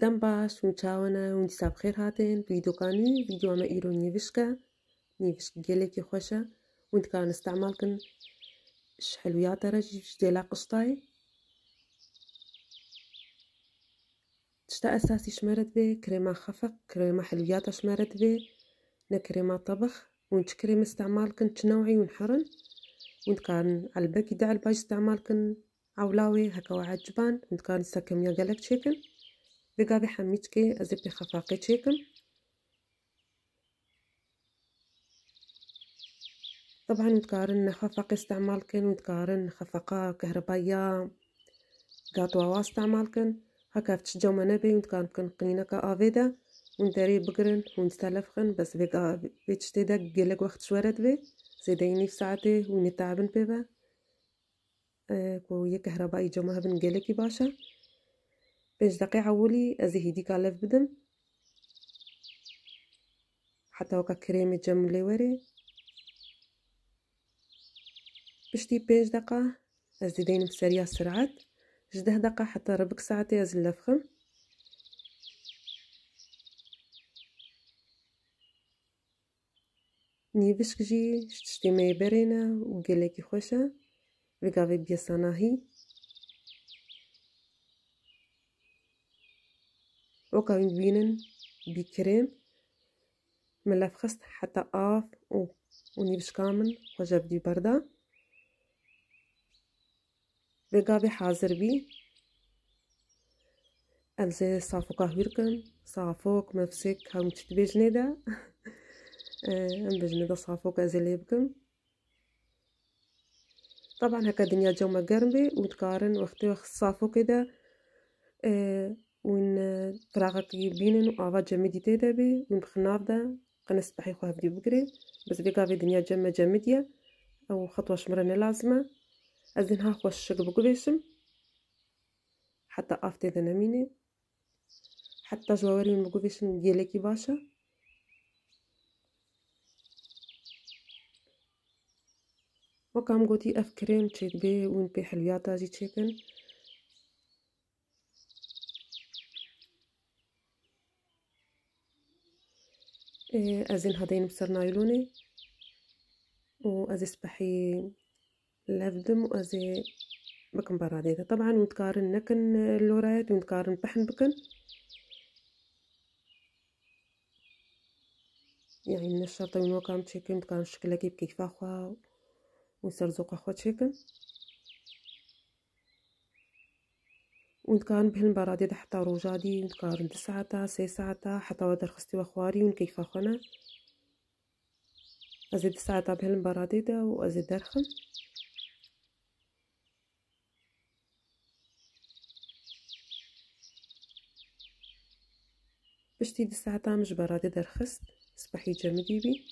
دم باش و چاوەنە و دیساب خێر هاتێن دوی دۆکانی یددیوامە ئیرۆ نیویشکە نیویش گەلێکی نستعمال کن استعمالکن حلویات دەرەژیش دیلا قشتای تشتا أساسي شمرت بی کریما خفق حلویات شمارد شمرت نا نكريمة طبخ ونش كريمة استعمال كنت نوعي ونحرن وانت كان على الباقي دا على الباج استعمال كن عولاوي هكا وعجبان وانت كان ساكم يا قالك شيكن Сега ви хамички запиха фаקיצ'יקם طبعا نتقارن استعمال استعمالكن ونتقارن خفقة كهربائية قاطوة استعمالكن هكا تشجاو منابي ونتقارن قنينة كأفيدا ونداري بقرن ونتلفخن بس بيقا بيتشتيدا قلق وقت شوارد بي زيديني في ساعتي اه، ونتعبن بيبا كوية كهربائي جو مهبن قلقي باشا باش دقيقه ولي ازي هديك على بدم حتى هكا كريمي جم لي وري دي باش دقا ازي دين بسريع سرعات جده دقا حتى ربك ساعتي ازي فخم ني كجي شتشتي ماي برينا وقالك خوشة بقافي بيا صناهي opgewinen bikrim من لفخست حتى آف و ونيبش كامل وجب دي بردا بقابي حاضر بي أمزي صافو قهويركن صافوك مفسك هم تتبيجني دا آه، أم بجني دا صافوك أزليبكم طبعا هكا دنيا جو مقرمبي وتقارن وقتي وقت صافو كده أه وإن فراغات بينا أو جمدي تدابي دا بخنافضة قنصبحي خوها بدي بكري بس بيقا في دنيا جامة جمدية أو خطوة شمرانة لازمة أزين ها خوش شق بقبيشم حتى أفتي دناميني حتى جواري من بقبيشم ديالكي باشا وكام قوتي أفكرين تشيك بي وين بي حلوياتا جي تشيكن آه، ازين هذين بسر نايلوني وازي صبحي لفدم وازي بكم براديتا طبعا ونتقارن نكن اللورايات ونتقارن بحن بكن يعني من الشرطة من وكان تشيكن تقارن شكلها كيف كيف أخوها ونسرزوق أخوها تشيكن ونتقارن بهن برادي حتى روجادي ونكار دسعتا سيسعتا حتى ودر خستي وخواري ونكيفا خونا أزيد دسعتا بهن برادي دا وأزيد درخم بشتي دسعتا مش برادي درخست صبحي جمدي بي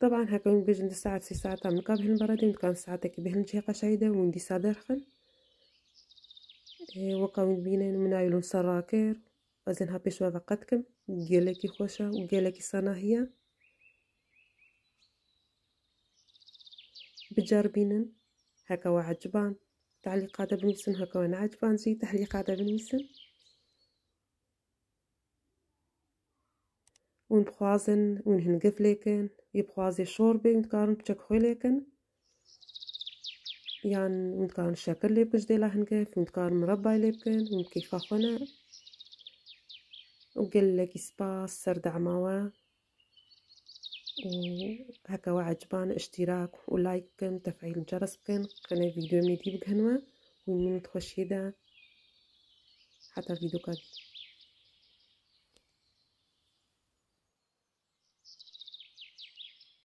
طبعا هكا بيجي ساعة سي ساعة من قبل المرة دي كان ساعتك بهن شي قشايدة وندي سادرخن وقاو بينين من عيلو سراكير أزنها قدكم فقدكم خوشا خوشة وجالكي هي بجاربينن هكا وعجبان تعليق هذا بنيسن هكا وانا عجبان زي تعليق هذا بنيسن ونبخوازن ونهن قفليكن يبخوازي شوربي ونتقارن بشك خويليكن يعني ونتكار الشكل اللي بجدي لاهن كيف مربع المربى اللي بكن ونكيفا فخنا وقل لك سباس سرد عماوة وهكا وعجبان اشتراك ولايك بكن تفعيل الجرس بكن قناة فيديو من يدي ومن تخشي حتى فيديو كاكي